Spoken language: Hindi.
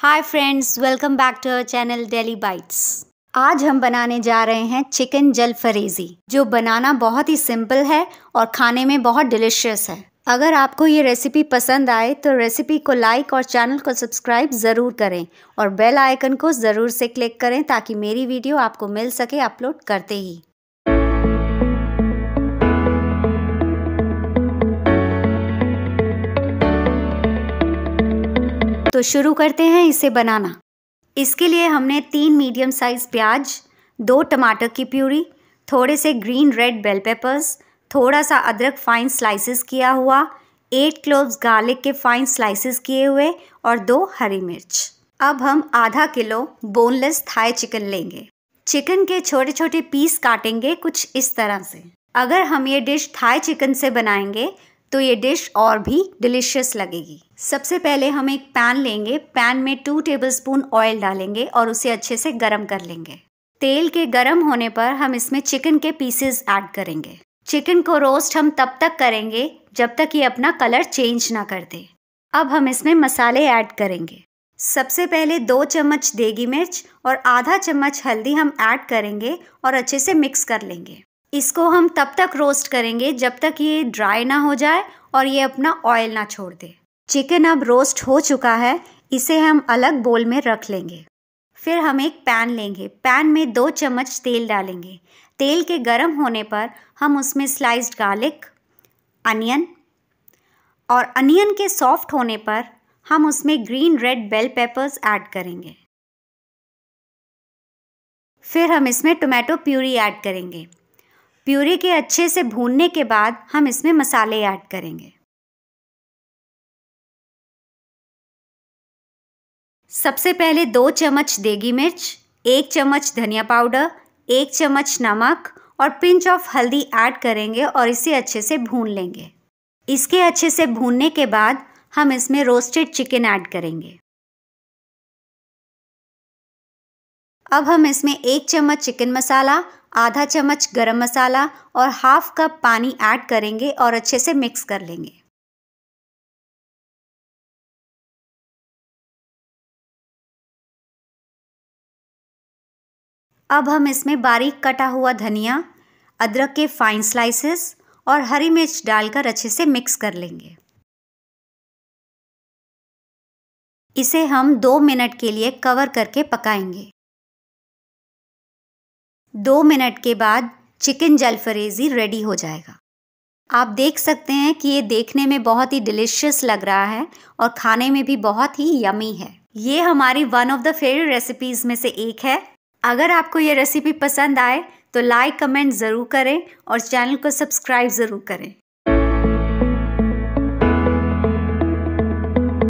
hi friends welcome back to our channel daily bites आज हम बनाने जा रहे हैं चिकन जल फरेजी जो बनाना बहुत ही सिंपल है और खाने में बहुत डिलिशियस है अगर आपको ये रेसिपी पसंद आए तो रेसिपी को लाइक और चैनल को सब्सक्राइब ज़रूर करें और बेल आइकन को ज़रूर से क्लिक करें ताकि मेरी वीडियो आपको मिल सके अपलोड करते ही तो शुरू करते हैं इसे बनाना इसके लिए हमने तीन मीडियम साइज़ प्याज दो टमाटर की प्यूरी थोड़े से ग्रीन रेड बेल पेपर्स थोड़ा सा अदरक फाइन स्लाइसेस किया हुआ एट क्लोव्स गार्लिक के फाइन स्लाइसेस किए हुए और दो हरी मिर्च अब हम आधा किलो बोनलेस थाई चिकन लेंगे चिकन के छोटे छोटे पीस काटेंगे कुछ इस तरह से अगर हम ये डिश थाई चिकन से बनाएंगे तो ये डिश और भी डिलीशियस लगेगी सबसे पहले हम एक पैन लेंगे पैन में टू टेबलस्पून ऑयल डालेंगे और उसे अच्छे से गर्म कर लेंगे तेल के गर्म होने पर हम इसमें चिकन के पीसेस ऐड करेंगे चिकन को रोस्ट हम तब तक करेंगे जब तक ये अपना कलर चेंज ना कर दे अब हम इसमें मसाले ऐड करेंगे सबसे पहले दो चम्मच देगी मिर्च और आधा चम्मच हल्दी हम ऐड करेंगे और अच्छे से मिक्स कर लेंगे इसको हम तब तक रोस्ट करेंगे जब तक ये ड्राई ना हो जाए और ये अपना ऑयल ना छोड़ दे चिकन अब रोस्ट हो चुका है इसे हम अलग बोल में रख लेंगे फिर हम एक पैन लेंगे पैन में दो चम्मच तेल डालेंगे तेल के गर्म होने पर हम उसमें स्लाइस्ड गार्लिक अनियन और अनियन के सॉफ्ट होने पर हम उसमें green red bell peppers add करेंगे फिर हम इसमें टोमेटो प्यूरी ऐड करेंगे प्यूरी के अच्छे से भूनने के बाद हम इसमें मसाले ऐड करेंगे सबसे पहले दो चम्मच देगी मिर्च एक चम्मच धनिया पाउडर एक चम्मच नमक और पिंच ऑफ हल्दी ऐड करेंगे और इसे अच्छे से भून लेंगे इसके अच्छे से भूनने के बाद हम इसमें रोस्टेड चिकन ऐड करेंगे अब हम इसमें एक चम्मच चिकन मसाला आधा चम्मच गरम मसाला और हाफ कप पानी ऐड करेंगे और अच्छे से मिक्स कर लेंगे अब हम इसमें बारीक कटा हुआ धनिया अदरक के फाइन स्लाइसेस और हरी मिर्च डालकर अच्छे से मिक्स कर लेंगे इसे हम दो मिनट के लिए कवर करके पकाएंगे दो मिनट के बाद चिकन जलफरेजी रेडी हो जाएगा आप देख सकते हैं कि ये देखने में बहुत ही डिलिशियस लग रहा है और खाने में भी बहुत ही यमी है ये हमारी one of the favourite recipes में से एक है अगर आपको ये रेसिपी पसंद आए तो लाइक कमेंट ज़रूर करें और चैनल को सब्सक्राइब ज़रूर करें